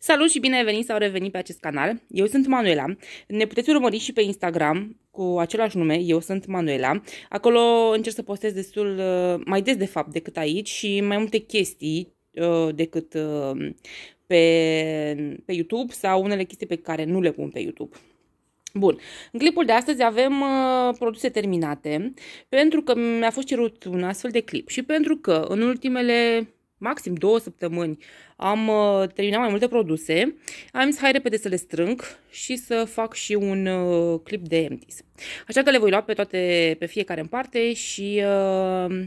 Salut și bine ai venit sau revenit pe acest canal. Eu sunt Manuela. Ne puteți urmări și pe Instagram cu același nume, eu sunt Manuela. Acolo încerc să postez destul uh, mai des de fapt decât aici și mai multe chestii uh, decât uh, pe, pe YouTube sau unele chestii pe care nu le pun pe YouTube. Bun, în clipul de astăzi avem uh, produse terminate pentru că mi-a fost cerut un astfel de clip și pentru că în ultimele maxim două săptămâni am uh, terminat mai multe produse, am zis hai repede să le strâng și să fac și un uh, clip de empties. Așa că le voi lua pe toate, pe fiecare în parte și uh,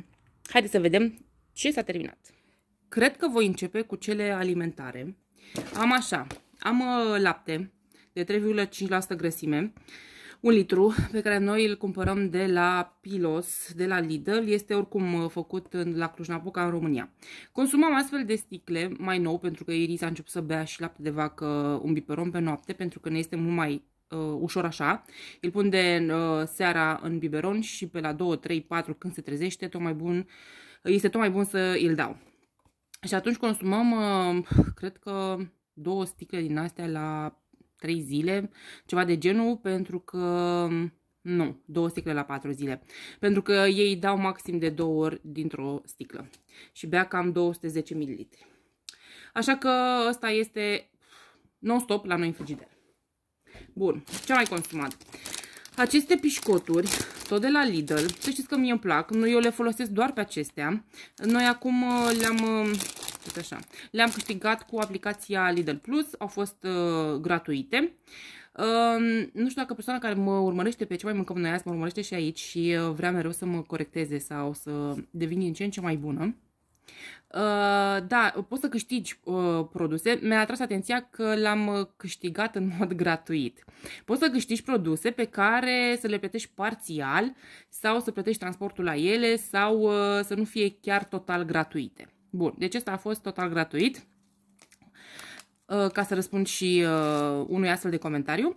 haideți să vedem ce s-a terminat. Cred că voi începe cu cele alimentare. Am așa, am uh, lapte de 3,5% grăsime, un litru pe care noi îl cumpărăm de la Pilos, de la Lidl, este oricum uh, făcut la Cluj-Napoca în România. Consumam astfel de sticle mai nou pentru că Iris a început să bea și lapte de vacă un biberon pe noapte pentru că ne este mult mai uh, ușor așa. Îl pun de uh, seara în biberon și pe la 2, 3, 4 când se trezește, tot mai bun, este tot mai bun să îl dau. Și atunci consumăm, uh, cred că, două sticle din astea la 3 zile, ceva de genul, pentru că nu, două sticle la patru zile. Pentru că ei dau maxim de două ori dintr-o sticlă. Și bea cam 210 ml. Așa că ăsta este non-stop la noi în frigider. Bun, ce mai consumat? Aceste pișcoturi tot de la Lidl. Să știți că mie îmi plac. Eu le folosesc doar pe acestea. Noi acum uh, le-am uh, așa, le-am câștigat cu aplicația Lidl Plus. Au fost uh, gratuite. Uh, nu știu dacă persoana care mă urmărește pe ce mai mâncăm noi azi mă urmărește și aici și uh, vrea mereu să mă corecteze sau să devin din ce în ce mai bună. Uh, da, poți să câștigi uh, produse. Mi-a atras atenția că l-am uh, câștigat în mod gratuit. Poți să câștigi produse pe care să le plătești parțial sau să plătești transportul la ele sau uh, să nu fie chiar total gratuite. Bun, deci asta a fost total gratuit uh, ca să răspund și unui astfel de comentariu.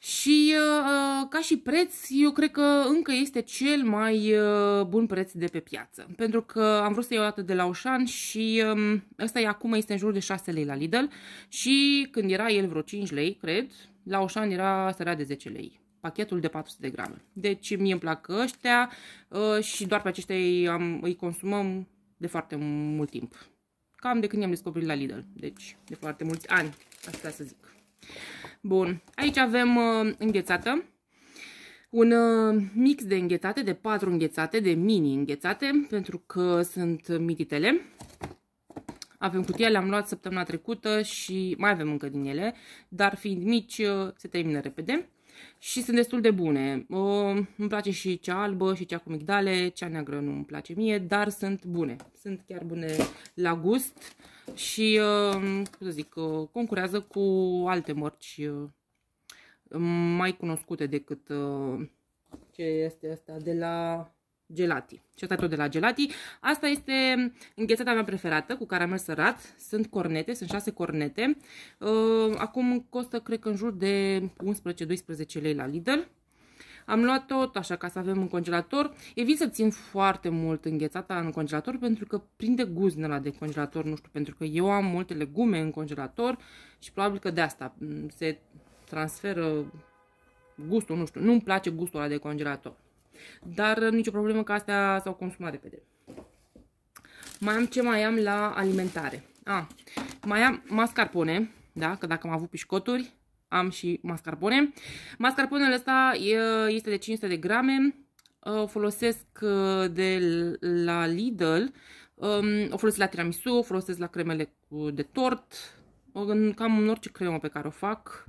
Și uh, uh, ca și preț, eu cred că încă este cel mai uh, bun preț de pe piață. Pentru că am vrut să iau dată de la Oșan și uh, ăsta e acum este în jur de 6 lei la Lidl și când era el vreo 5 lei, cred, la Oșan era sărea de 10 lei pachetul de 400 de grame. Deci mie îmi plac ăștia uh, și doar pe aceștia îi, am, îi consumăm de foarte mult timp. Cam de când i-am descoperit la Lidl, deci de foarte mulți ani, asta să zic. Bun, aici avem uh, înghețată, un uh, mix de înghețate, de patru înghețate, de mini înghețate, pentru că sunt mititele. Avem cutia, le-am luat săptămâna trecută și mai avem încă din ele, dar fiind mici uh, se termină repede și sunt destul de bune. Uh, îmi place și cea albă și cea cu migdale, cea neagră nu îmi place mie, dar sunt bune. Sunt chiar bune la gust și, um, cum să zic, uh, concurează cu alte mărci uh, mai cunoscute decât uh, ce este asta de la gelati. Și asta tot de la gelati. Asta este înghețata mea preferată cu caramel sărat. Sunt cornete, sunt 6 cornete. Acum costă, cred că, în jur de 11-12 lei la Lidl. Am luat tot așa ca să avem în congelator. Evit să țin foarte mult înghețata în congelator pentru că prinde gust la de congelator, nu știu, pentru că eu am multe legume în congelator și probabil că de asta mm, se transferă gustul, nu știu, nu-mi place gustul ăla de congelator. Dar mm, nicio problemă că astea s-au consumat repede. Mai am ce mai am la alimentare. A, ah, mai am mascarpone, da, că dacă am avut pișcoturi, am și mascarpone. Mascarponele ăsta este de 500 de grame, o ă, folosesc ă, de la Lidl, ă, o folosesc la tiramisu, o folosesc la cremele de tort, în cam în orice cremă pe care o fac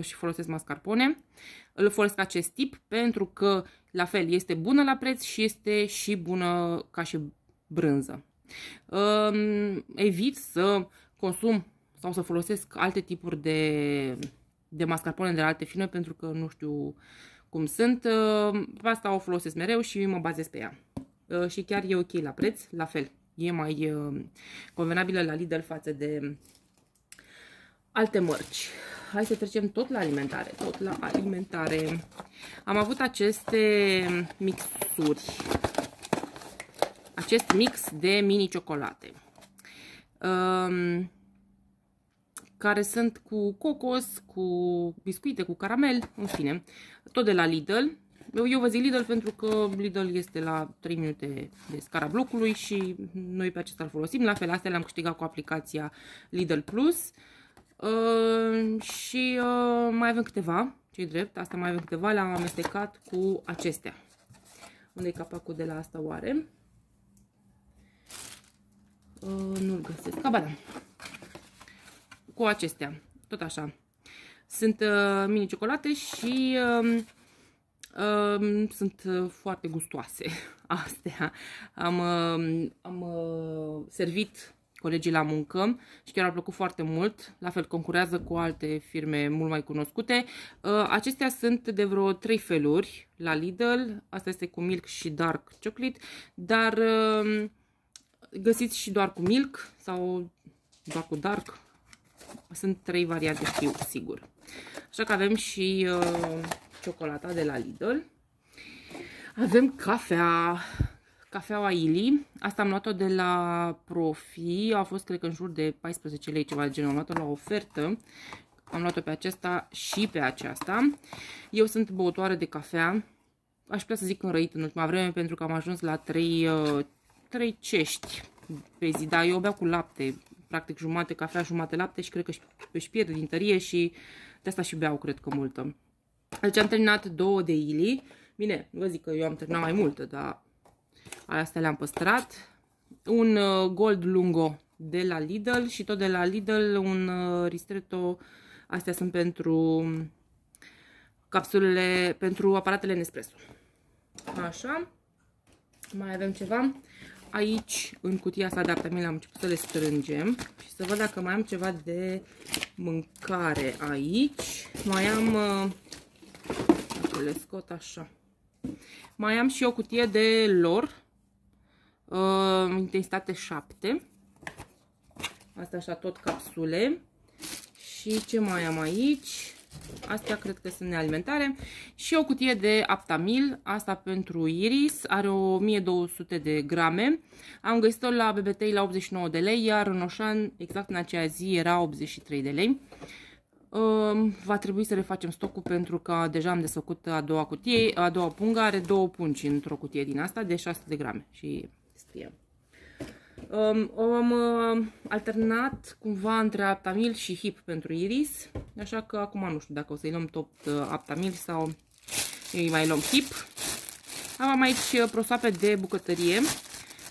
și folosesc mascarpone. Îl folosesc acest tip pentru că, la fel, este bună la preț și este și bună ca și brânză. Evit să consum sau să folosesc alte tipuri de de mascarpone de la alte filme pentru că nu știu cum sunt. Pe uh, asta o folosesc mereu și mă bazez pe ea. Uh, și chiar e ok la preț, la fel. E mai uh, convenabilă la Lidl față de alte mărci. Hai să trecem tot la alimentare. Tot la alimentare. Am avut aceste mixuri. Acest mix de mini-ciocolate. Um, care sunt cu cocos, cu biscuite, cu caramel, în fine, tot de la Lidl. Eu, eu vă zic Lidl pentru că Lidl este la 3 minute de scara blocului și noi pe acesta îl folosim. La fel, astea le-am câștigat cu aplicația Lidl Plus. Uh, și uh, mai avem câteva, ce drept, asta mai avem câteva, le-am amestecat cu acestea. Unde e capacul de la asta oare? Uh, Nu-l găsesc. Cabana. Da cu acestea. Tot așa. Sunt uh, mini ciocolate și um, um, uh, uh, sunt foarte gustoase astea. Am, uh, am uh, servit colegii la muncă și chiar au plăcut foarte mult. La fel concurează cu alte firme mult mai cunoscute. Uh, acestea sunt de vreo 3 feluri la Lidl. Asta este cu milk și dark chocolate, dar găsiți și doar cu milk sau doar cu dark, sunt trei variante, știu, sigur. Așa că avem și uh, ciocolata de la Lidl. Avem cafea, cafeaua Ili. Asta am luat-o de la Profi. A fost, cred că, în jur de 14 lei, ceva de genul. Am luat-o la ofertă. Am luat-o pe aceasta și pe aceasta. Eu sunt băutoare de cafea. Aș putea să zic înrăit în ultima vreme pentru că am ajuns la 3, 3 uh, cești pe zi. Da, eu beau cu lapte practic jumate cafea, jumate lapte și cred că își pierde din tărie și de asta și beau, cred că, multă. Deci am terminat două de ili. Bine, vă zic că eu am terminat mai multe, dar astea le-am păstrat. Un uh, Gold Lungo de la Lidl și tot de la Lidl un uh, ristretto. Astea sunt pentru capsulele, pentru aparatele Nespresso. Așa. Mai avem ceva aici, în cutia asta de aptamil, am început să le strângem și să văd dacă mai am ceva de mâncare aici. Mai am, uh, dacă le scot așa, mai am și o cutie de lor, uh, intensitate 7. Asta așa tot capsule. Și ce mai am aici? Astea cred că sunt nealimentare. Și o cutie de Aptamil, asta pentru Iris, are 1200 de grame. Am găsit-o la BBT la 89 de lei, iar în Oșan, exact în acea zi, era 83 de lei. Ehm, va trebui să refacem stocul pentru că deja am desfăcut a doua cutie, a doua pungă, are două pungi într-o cutie din asta de 600 de grame și scriem. Um, am alternat cumva între Aptamil și Hip pentru Iris, așa că acum nu știu dacă o să-i luăm tot uh, Aptamil sau îi mai luăm Hip. Am aici uh, prosoape de bucătărie,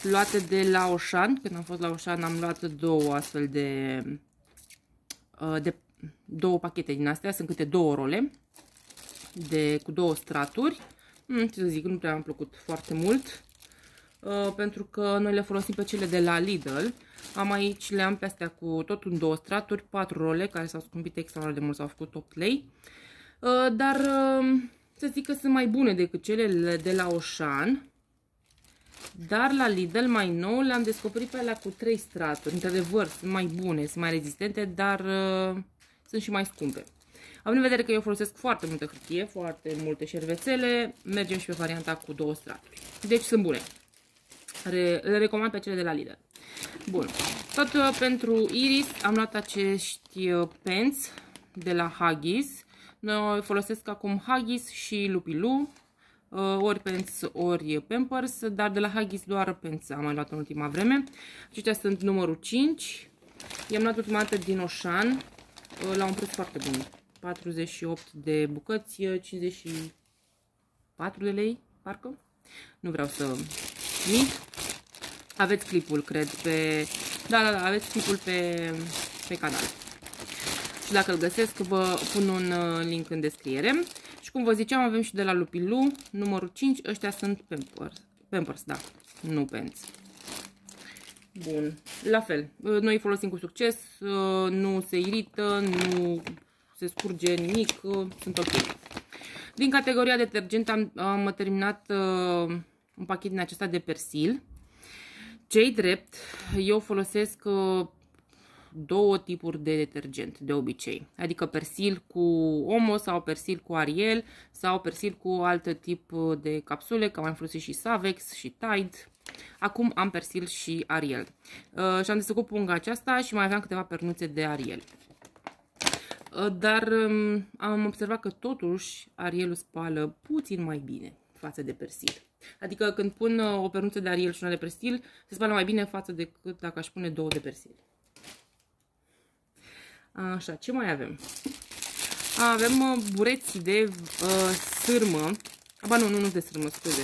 luate de la Oșan. Când am fost la Oșan am luat două astfel de, uh, de două pachete din astea, sunt câte două role de, cu două straturi. Mm, ce să zic, nu prea am plăcut foarte mult. Uh, pentru că noi le folosim pe cele de la Lidl. Am aici, le-am pe astea cu tot în două straturi, patru role, care s-au scumpit extraordinar de mult, s-au făcut 8 lei. Uh, dar uh, să zic că sunt mai bune decât cele de la Oșan. Dar la Lidl mai nou le-am descoperit pe alea cu 3 straturi. Într-adevăr, sunt mai bune, sunt mai rezistente, dar uh, sunt și mai scumpe. Având în vedere că eu folosesc foarte multă hârtie, foarte multe șervețele, mergem și pe varianta cu două straturi. Deci sunt bune. Re, le recomand pe cele de la Lidl. Bun. Tot uh, pentru Iris am luat acești uh, pens de la Huggies. Noi folosesc acum Huggies și Lupilu, uh, ori pens, ori Pampers, dar de la Huggies doar pens am mai luat în ultima vreme. Acestea sunt numărul 5. I-am luat ultima dată din Oșan la un preț foarte bun. 48 de bucăți, 54 de lei, parcă. Nu vreau să mint. Aveți clipul, cred, pe... Da, da, da, aveți clipul pe, pe canal. Și dacă îl găsesc, vă pun un uh, link în descriere. Și cum vă ziceam, avem și de la Lupilu, numărul 5. Ăștia sunt Pampers. Pampers, da. Nu Pants. Bun. La fel. Uh, noi îi folosim cu succes. Uh, nu se irită, nu se scurge nimic. Sunt ok. Din categoria detergent am, am terminat uh, un pachet din acesta de persil. Cei drept, eu folosesc uh, două tipuri de detergent de obicei, adică persil cu omo sau persil cu ariel sau persil cu alt tip uh, de capsule, că am mai folosit și Savex și Tide. Acum am persil și ariel. Uh, și am desfăcut punga aceasta și mai aveam câteva pernuțe de ariel. Uh, dar um, am observat că totuși arielul spală puțin mai bine față de persil. Adică când pun uh, o pernuță de ariel și una de persil, se spală mai bine față decât dacă aș pune două de persil. Așa, ce mai avem? Avem uh, bureți de uh, sârmă. Aba nu, nu, nu de sârmă, scuze.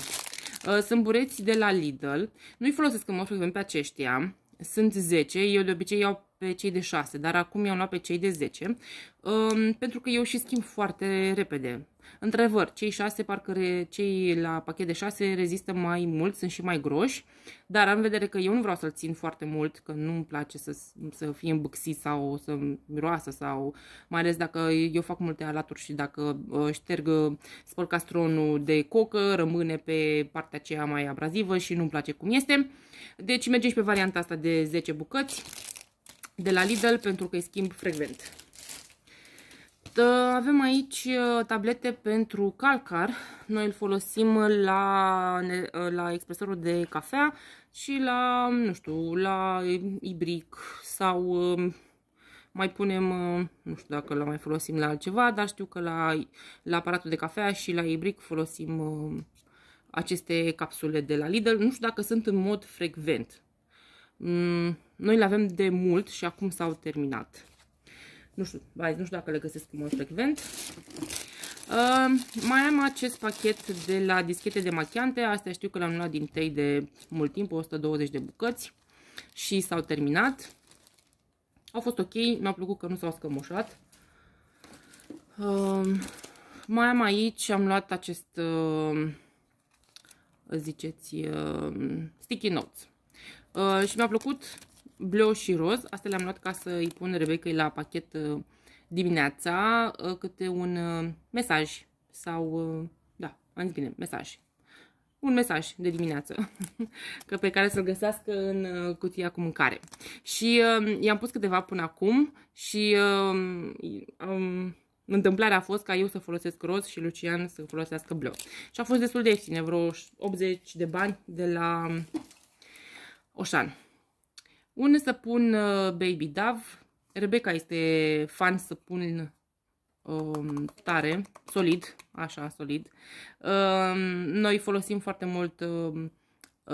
Uh, sunt bureți de la Lidl. Nu-i folosesc în mod pe aceștia. Sunt 10. Eu de obicei iau pe cei de 6, dar acum i-am luat pe cei de 10, um, pentru că eu și schimb foarte repede. Într-adevăr, cei 6, parcă re, cei la pachet de 6 rezistă mai mult, sunt și mai groși, dar am vedere că eu nu vreau să-l țin foarte mult, că nu-mi place să, să fie îmbâxit sau să miroasă sau mai ales dacă eu fac multe alaturi și dacă uh, șterg uh, spăl castronul de cocă, rămâne pe partea aceea mai abrazivă și nu-mi place cum este. Deci mergem și pe varianta asta de 10 bucăți de la Lidl pentru că îi schimb frecvent. Avem aici ă, tablete pentru calcar. Noi îl folosim la, ă, la expresorul de cafea și la, nu știu, la ibric sau ă, mai punem, nu știu dacă la mai folosim la altceva, dar știu că la, la aparatul de cafea și la ibric folosim aceste capsule de la Lidl. Nu știu dacă sunt în mod frecvent. Mm, noi le avem de mult și acum s-au terminat. Nu știu, hai, nu știu dacă le găsesc mult frecvent. Uh, mai am acest pachet de la dischete de machiante. Astea știu că le-am luat din tei de mult timp, 120 de bucăți. Și s-au terminat. Au fost ok, mi-a plăcut că nu s-au scămoșat. Uh, mai am aici, am luat acest, uh, ziceți, uh, sticky notes. Uh, și mi-a plăcut bleu și roz. Asta le-am luat ca să îi pun Rebecca la pachet uh, dimineața uh, câte un uh, mesaj sau, da, am zis bine, mesaj. Un mesaj de dimineață că pe care să-l găsească în cutia cu mâncare. Și uh, i-am pus câteva până acum și uh, um, întâmplarea a fost ca eu să folosesc roz și Lucian să folosească bleu. Și a fost destul de ieftine, vreo 80 de bani de la um, Oșan. Unde să pun uh, Baby Dove? Rebecca este fan să pun um, tare, solid, așa, solid. Um, noi folosim foarte mult um,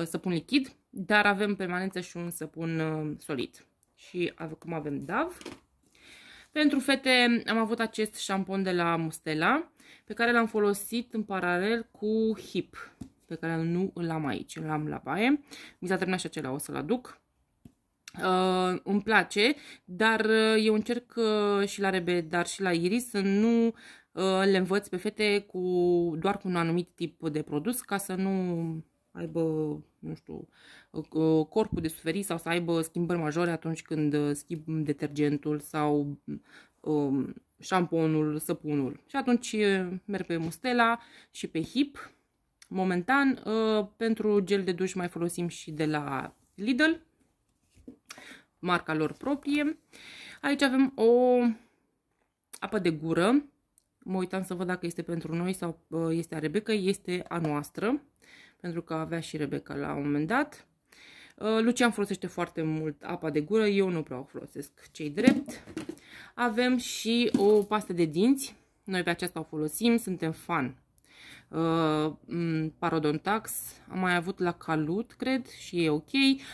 săpun lichid, dar avem permanență și un săpun um, solid. Și acum avem DAV. Pentru fete am avut acest șampon de la Mustela, pe care l-am folosit în paralel cu HIP, pe care nu l am aici, l am la baie. Mi s-a terminat și acela, o să-l aduc. Uh, îmi place, dar uh, eu încerc uh, și la Rebe, dar și la Iris să nu uh, le învăț pe fete cu, doar cu un anumit tip de produs ca să nu aibă, nu știu, uh, corpul de suferit sau să aibă schimbări majore atunci când uh, schimb detergentul sau um, șamponul, săpunul. Și atunci merg pe Mustela și pe Hip. Momentan, pentru gel de duș mai folosim și de la Lidl marca lor proprie. Aici avem o apă de gură. Mă uitam să văd dacă este pentru noi sau uh, este a Rebecca. Este a noastră, pentru că avea și Rebecca la un moment dat. Uh, Lucian folosește foarte mult apa de gură, eu nu prea o folosesc cei drept. Avem și o pastă de dinți, noi pe aceasta o folosim, suntem fan Uh, mm, Parodontax, am mai avut la Calut, cred, și e ok.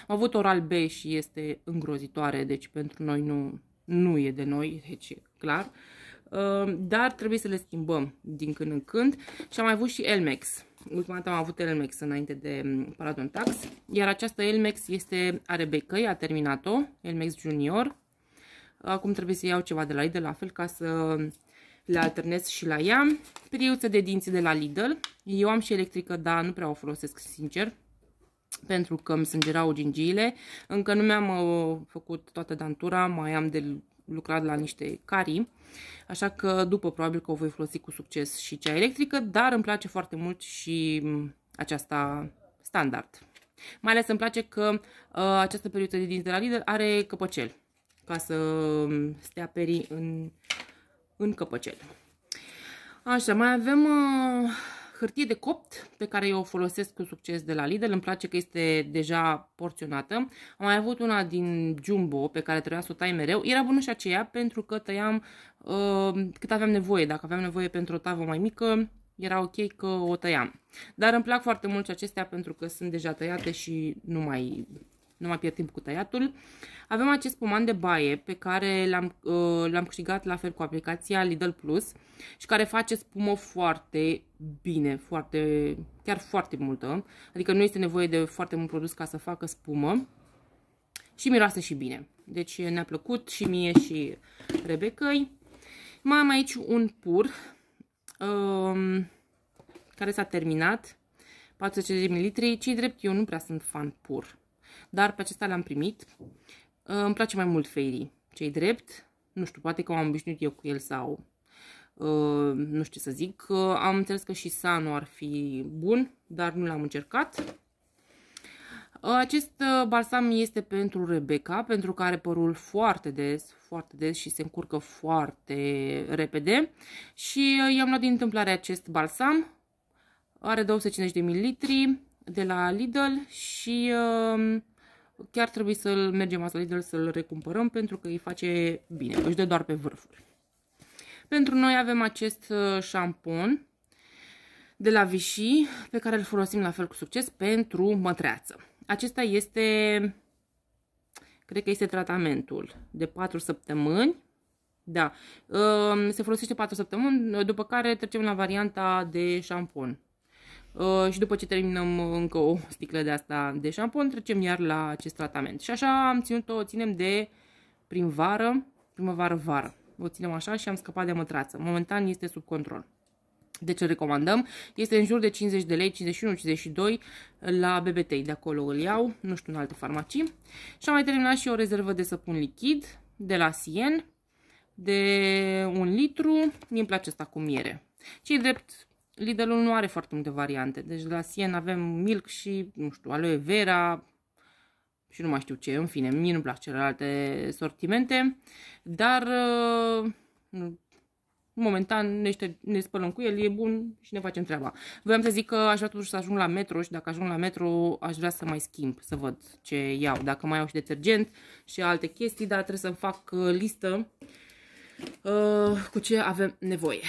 Am avut Oral B și este îngrozitoare, deci pentru noi nu, nu e de noi, deci e clar. Uh, dar trebuie să le schimbăm din când în când. Și am mai avut și Elmex. Ultima dată am avut Elmex înainte de mm, Parodontax. Iar această Elmex este, are becăi, a terminat-o, Elmex Junior. Acum trebuie să iau ceva de la ei, de la fel, ca să le alternez și la ea. Priuță de dinți de la Lidl. Eu am și electrică, dar nu prea o folosesc sincer pentru că îmi sângerau gingiile. Încă nu mi-am uh, făcut toată dantura, mai am de lucrat la niște carii, așa că după probabil că o voi folosi cu succes și cea electrică, dar îmi place foarte mult și mm, aceasta standard. Mai ales îmi place că uh, această perioadă de dinți de la Lidl are căpăcel, ca să mm, stea perii în în căpăcel. Așa, mai avem uh, hârtie de copt pe care eu o folosesc cu succes de la Lidl. Îmi place că este deja porționată. Am mai avut una din Jumbo pe care trebuia să o tai mereu. Era bună și aceea pentru că tăiam uh, cât aveam nevoie. Dacă aveam nevoie pentru o tavă mai mică, era ok că o tăiam. Dar îmi plac foarte mult și acestea pentru că sunt deja tăiate și nu mai nu mai pierd timp cu tăiatul. Avem acest poman de baie pe care l-am uh, câștigat la fel cu aplicația Lidl Plus și care face spumă foarte bine, foarte, chiar foarte multă. Adică nu este nevoie de foarte mult produs ca să facă spumă și miroase și bine. Deci ne-a plăcut și mie și Rebecăi. Mai am aici un pur uh, care s-a terminat, 400 ml. Cei drept, eu nu prea sunt fan pur dar pe acesta l-am primit. Îmi place mai mult Fairy, cei drept. Nu știu, poate că m-am obișnuit eu cu el sau Uh, nu știu ce să zic, uh, am înțeles că și Sanu ar fi bun, dar nu l-am încercat. Uh, acest uh, balsam este pentru Rebecca, pentru că are părul foarte des, foarte des și se încurcă foarte repede. Și uh, i-am luat din întâmplare acest balsam, are 250 ml. mililitri, de la Lidl și um, chiar trebuie să mergem la Lidl să-l recumpărăm pentru că îi face bine, își dă doar pe vârfuri. Pentru noi avem acest uh, șampon de la Vichy pe care îl folosim la fel cu succes pentru mătreață. Acesta este, cred că este tratamentul de 4 săptămâni. Da, um, se folosește 4 săptămâni, după care trecem la varianta de șampon. Uh, și după ce terminăm uh, încă o sticlă de asta de șampon, trecem iar la acest tratament. Și așa am ținut-o, o ținem de primvară, primăvară-vară. O ținem așa și am scăpat de mătrață. Momentan este sub control. Deci îl recomandăm. Este în jur de 50 de lei, 51-52 uh, la BBT. De acolo îl iau, nu știu, în alte farmacii. Și am mai terminat și o rezervă de săpun lichid de la Sien de un litru. Mie îmi place asta cu miere. Ce drept Lidl-ul nu are foarte multe variante. Deci de la Sien avem milk și, nu știu, aloe vera și nu mai știu ce. În fine, mie nu-mi plac celelalte sortimente. Dar, uh, momentan, ne, ne spălăm cu el, e bun și ne facem treaba. Vreau să zic că aș vrea totuși să ajung la metro și dacă ajung la metro aș vrea să mai schimb, să văd ce iau. Dacă mai iau și detergent și alte chestii, dar trebuie să-mi fac uh, listă uh, cu ce avem nevoie.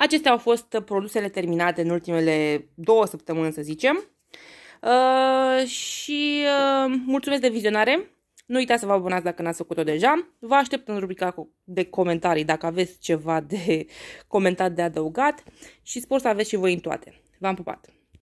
Acestea au fost produsele terminate în ultimele două săptămâni, să zicem. Uh, și uh, mulțumesc de vizionare. Nu uitați să vă abonați dacă n-ați făcut-o deja. Vă aștept în rubrica de comentarii dacă aveți ceva de comentat de adăugat și spor să aveți și voi în toate. V-am pupat!